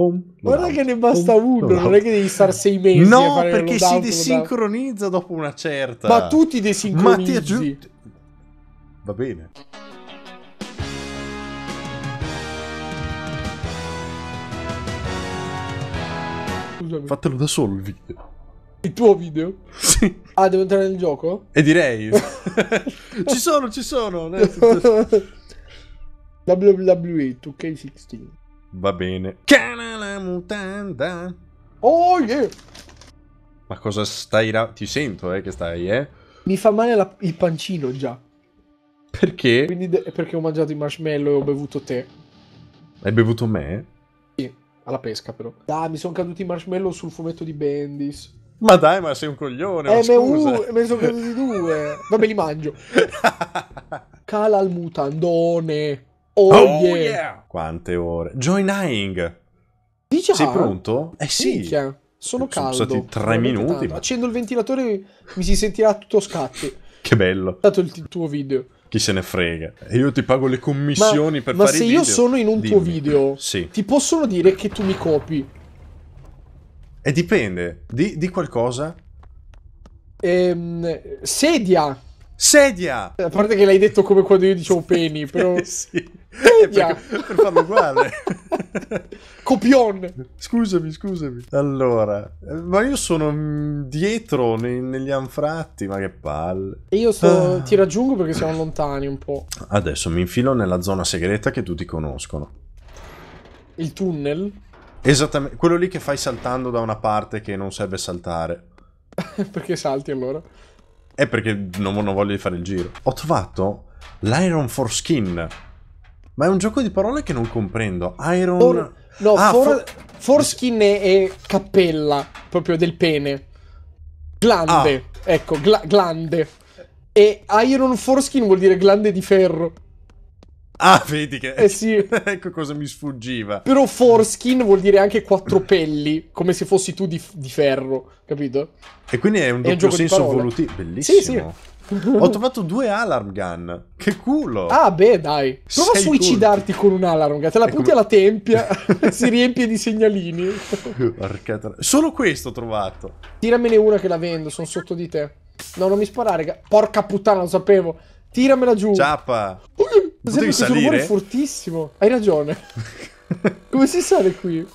Pom, Guarda che ne basta pom, uno, non è che devi stare sei mesi. No, perché si desincronizza dopo una certa. Ma tu ti desincronizzi. Ma ti aggiungi. Va bene. Scusami. Fatelo da solo il video. Il tuo video? Sì. Ah, devo entrare nel gioco? E direi. ci sono, ci sono. Eh, WWE 2K16. Va bene. Cana! mutanda. Oh yeah! Ma cosa stai... Ra- ti sento, eh, che stai, eh? Mi fa male la- il pancino già. Perché? Quindi de- perché ho mangiato i marshmallow e ho bevuto tè. Hai bevuto me? Sì, alla pesca però. Dai, mi sono caduti i marshmallow sul fumetto di Bendis. Ma dai, ma sei un coglione. Eh, me, me ne sono caduti due. Vabbè, li mangio. Cala al mutandone. Oh, oh yeah. yeah. Quante ore. Joining dici? Sei ah, pronto? Eh sì. Minchia, cioè, sono caldo. Sono stati tre minuti. Ma... Accendo il ventilatore mi si sentirà tutto scatto. che bello. Ho dato il tuo video. Chi se ne frega. E io ti pago le commissioni ma, per ma fare i video. Ma se io sono in un Dimmi. tuo video, sì. ti possono dire che tu mi copi? E dipende. Di, di qualcosa? Ehm, sedia. Sedia! A parte che l'hai detto come quando io dicevo peni, però... sì. Yeah. Per, per, farlo uguale. Copion. Scusami, scusami. Allora, eh, ma io sono mm, dietro nei, negli anfratti, ma che palle. E io so, ah. ti raggiungo perché siamo lontani un po'. Adesso mi infilo nella zona segreta che tutti conoscono. Il tunnel? Esattamente, quello lì che fai saltando da una parte che non serve saltare. perché salti allora? È perché non, non voglio fare il giro. Ho trovato l'Iron for skin ma è un gioco di parole che non comprendo. Iron... For... No, ah, for... foreskin è cappella, proprio del pene. Glande, ah. ecco, gla glande. E Iron Foreskin vuol dire glande di ferro. Ah, vedi che... Eh sì. ecco cosa mi sfuggiva. Però foreskin vuol dire anche quattro pelli, come se fossi tu di, di ferro, capito? E quindi è un doppio è un senso evolutivo. Bellissimo. Sì, sì. Ho trovato due alarm gun. Che culo. Ah, beh, dai. Prova Sei a suicidarti culti. con un alarm gun. Te la punti come... alla tempia, si riempie di segnalini. Solo questo ho trovato. Tiramene una che la vendo, sono sotto di te. No, non mi sparare, Porca puttana, lo sapevo. Tiramela giù. Ciappa. Uh, Potevi salire? fortissimo. Hai ragione. come si sale qui?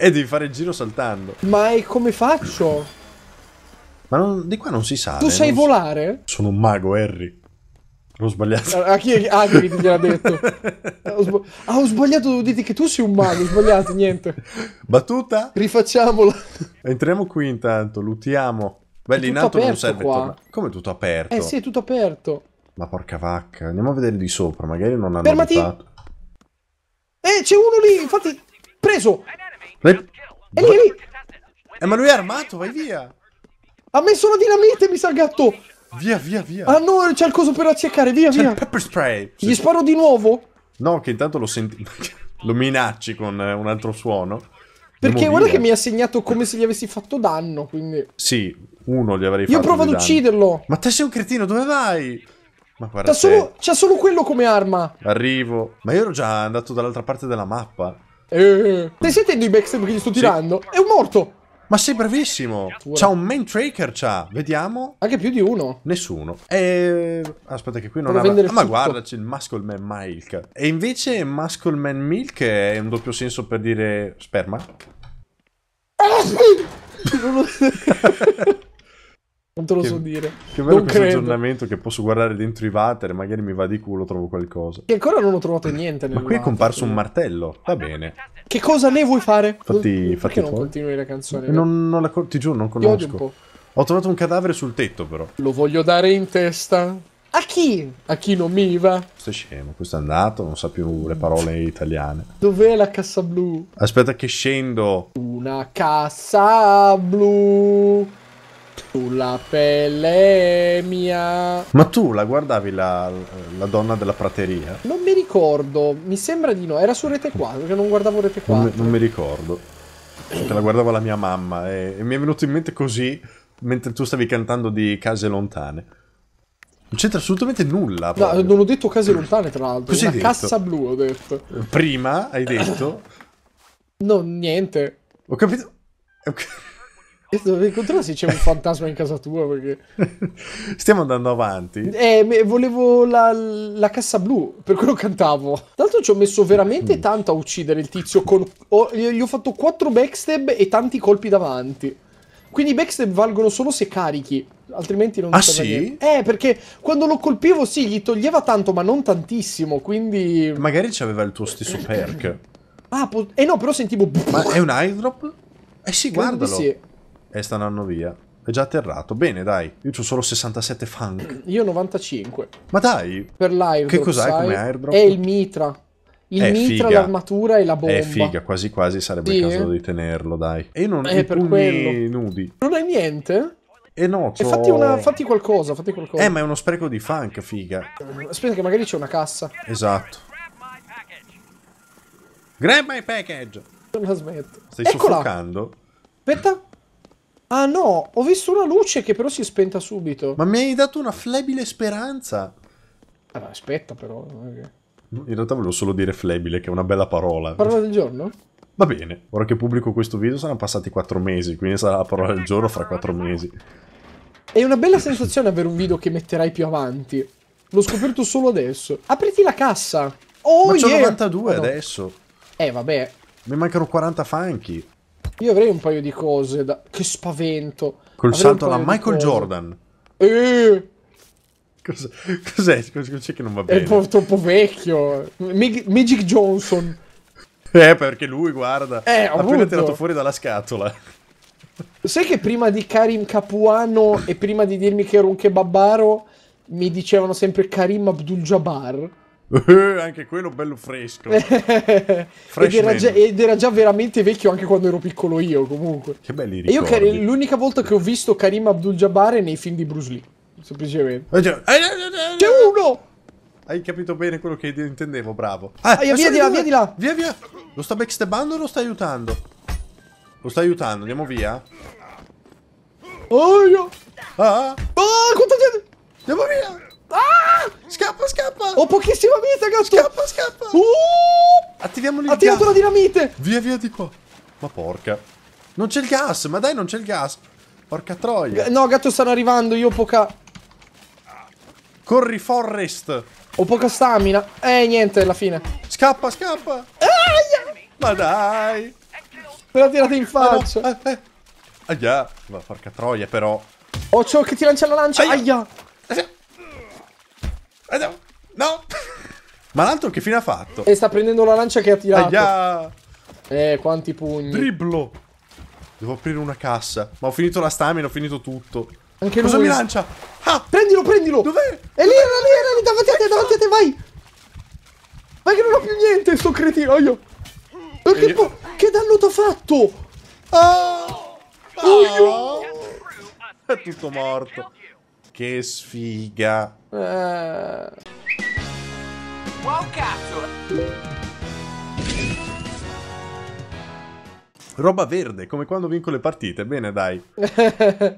E devi fare il giro saltando. Ma e come faccio? Ma non, di qua non si sa. Tu eh, sai volare? Si... Sono un mago, Harry. L'ho sbagliato. A chi è? Hagrid ah, gliel'ha detto. ho sba... ah, ho sbagliato, devo che tu sei un mago, ho sbagliato, niente. Battuta? Rifacciamola. Entriamo qui intanto, luttiamo. Beh, lì in alto non serve qua. tornare. Come tutto aperto? Eh sì, è tutto aperto. Ma porca vacca, andiamo a vedere di sopra, magari non hanno Fermati. Aiutato. Eh, c'è uno lì, infatti, preso. Re... È lì, è lì. Eh, ma lui è armato, vai via. Ha messo la dinamite, mi sa gatto. Via, via, via. Ah no, c'è il coso per accecare, via, via. C'è pepper spray. Gli sparo di nuovo? No, che intanto lo senti... lo minacci con eh, un altro suono. Perché Andiamo guarda via. che mi ha segnato come se gli avessi fatto danno, quindi... Sì, uno gli avrei Io fatto Io provo ad danno. ucciderlo. Ma te sei un cretino, dove vai? Ma guarda C'ha solo, quello come arma. Arrivo. Ma io ero già andato dall'altra parte della mappa. Eh, stai sentendo i backstab che gli sto tirando? Sì. È morto. Ma sei bravissimo! C'ha un main tracker, c'ha. Vediamo. Anche più di uno. Nessuno. E... Aspetta che qui non ha... Aveva... Ah, ma guarda, c'è il Man Milk. E invece Muscle Man Milk è un doppio senso per dire sperma? Ah, sì! Non te lo che, so dire. Che bello non questo credo. aggiornamento che posso guardare dentro i water, magari mi va di culo, trovo qualcosa. Che ancora non ho trovato niente nel Ma qui è comparso un martello, va bene. Che cosa ne vuoi fare? Fatti, fatti Perché non fuori? continui la canzone? Non, non la, ti giuro, non conosco. Ho trovato un cadavere sul tetto, però. Lo voglio dare in testa. A chi? A chi non mi va? Questo è scemo, questo è andato, non sa più le parole italiane. Dov'è la cassa blu? Aspetta che scendo. Una cassa blu sulla pelle mia. Ma tu la guardavi la, la, donna della prateria? Non mi ricordo, mi sembra di no. Era su Rete 4, che non guardavo Rete 4. Non, non mi ricordo. Perché la guardava la mia mamma e, e mi è venuto in mente così mentre tu stavi cantando di case lontane. Non c'entra assolutamente nulla. Proprio. non ho detto case lontane, tra l'altro. Così Una detto? cassa blu ho detto. Prima hai detto... no, niente. Ho capito... Ho capito. Dovrei controllare se c'è un fantasma in casa tua. Perché... Stiamo andando avanti. Eh, volevo la, la, cassa blu, per quello cantavo. Tra l'altro ci ho messo veramente mm. tanto a uccidere il tizio. Con... Ho, gli ho fatto 4 backstab e tanti colpi davanti. Quindi i backstab valgono solo se carichi, altrimenti non... Ah sì? Niente. Eh, perché quando lo colpivo sì, gli toglieva tanto, ma non tantissimo, quindi... Magari c'aveva il tuo stesso perk. ah, po- eh no, però sentivo... Ma è un airdrop? Eh sì, guardalo. Credo sì e staranno via. È già atterrato. Bene, dai. Io ho solo 67 funk. Io 95. Ma dai. Per l'airdrop. Che cos'hai come airdrop? È il mitra. Il è mitra, figa. l'armatura e la bomba. È figa, quasi quasi sarebbe sì. il caso di tenerlo, dai. E non è per quello. nudi. Non hai niente? Eh no, c'ho... E fatti, una... fatti, qualcosa, fatti qualcosa. Eh, ma è uno spreco di funk, figa. Aspetta che magari c'è una cassa. Esatto. Grab my package! Non la smetto. Stai Eccola. soffocando? Aspetta. Ah no, ho visto una luce che però si è spenta subito. Ma mi hai dato una flebile speranza. Allora, ah, aspetta però. Okay. In realtà volevo solo dire flebile, che è una bella parola. Parola del giorno? Va bene, ora che pubblico questo video saranno passati 4 mesi, quindi sarà la parola del giorno fra 4 mesi. È una bella sensazione avere un video che metterai più avanti. L'ho scoperto solo adesso. Apriti la cassa! Oh, Ma yeah! 92 oh, ah, no. adesso. Eh, vabbè. Mi mancano 40 funky. Io avrei un paio di cose. Da... Che spavento. Col avrei salto alla Michael cose. Jordan. Eh. Cos'è? Cos'è? Cos'è che non va bene? È troppo vecchio. Mag- Magic Johnson. Eh, perché lui, guarda, eh, ha appena tirato fuori dalla scatola. Sai che prima di Karim Capuano e prima di dirmi che ero un kebabaro mi dicevano sempre Karim Abdul-Jabbar? Eh, anche quello bello fresco. ed, era già, ed, era già, veramente vecchio anche quando ero piccolo io, comunque. Che belli ricordi. E io l'unica volta che ho visto Karim Abdul-Jabbar è nei film di Bruce Lee, semplicemente. Eh, C'è uno! Hai capito bene quello che intendevo, bravo. Ah, ah via, di là, via di là. Via, via. Lo sta backstabbando o lo sta aiutando? Lo sta aiutando, andiamo via. Oh, ah, io. Ah. Ah, quanta gente. Andiamo via. Ah! Scappa, scappa! Ho pochissima vita, gatto! Scappa, scappa! Uh! Attiviamo il Attivato gas. la dinamite! Via, via di qua. Ma porca. Non c'è il gas, ma dai, non c'è il gas. Porca troia. No, gatto, stanno arrivando, io ho poca... Corri, Forrest! Ho poca stamina. Eh, niente, la fine. Scappa, scappa! Aia! Ma dai! Me l'ha tirata in eh, faccia. No, eh, eh. Aia! Ma porca troia, però. Oh, ciò che ti lancia la lancia! Aia! Aia. Eh, no. no. Ma l'altro che fine ha fatto? E sta prendendo la lancia che ha tirato. Aia. Eh, quanti pugni. Dribblo. Devo aprire una cassa. Ma ho finito la stamina, ho finito tutto. Anche Cosa lui. mi lancia? Ah! Prendilo, prendilo! Dov'è? È lì, era lì, era lì, davanti a te, davanti a te, vai! Ma che non ho più niente, sto cretino, io! Ma che, io... che danno t'ho fatto? Ah! Oh, oh, È tutto morto. Che sfiga. Eh. Wow cazzo! Roba verde, come quando vinco le partite. Bene, dai.